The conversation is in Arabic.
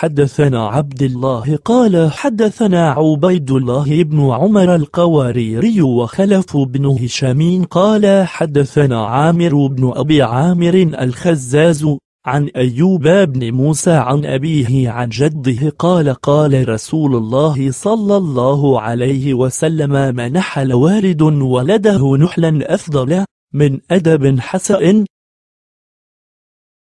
حدثنا عبد الله قال حدثنا عبيد الله بن عمر القواريري وخلف بن هشام قال حدثنا عامر بن أبي عامر الخزاز عن أيوب بن موسى عن أبيه عن جده قال قال رسول الله صلى الله عليه وسلم ما نحل والد ولده نحلا أفضل من أدب حسن